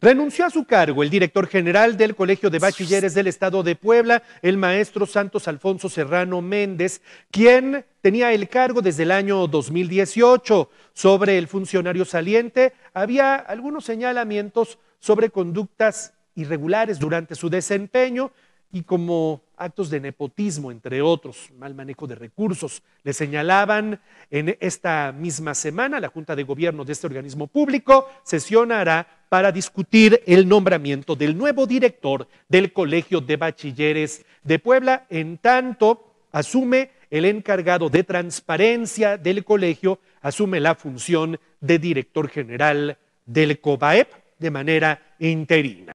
Renunció a su cargo el director general del Colegio de Bachilleres del Estado de Puebla, el maestro Santos Alfonso Serrano Méndez, quien tenía el cargo desde el año 2018. Sobre el funcionario saliente había algunos señalamientos sobre conductas irregulares durante su desempeño y como actos de nepotismo, entre otros, mal manejo de recursos. Le señalaban en esta misma semana, la Junta de Gobierno de este organismo público sesionará para discutir el nombramiento del nuevo director del Colegio de Bachilleres de Puebla. En tanto, asume el encargado de transparencia del colegio, asume la función de director general del COBAEP de manera interina.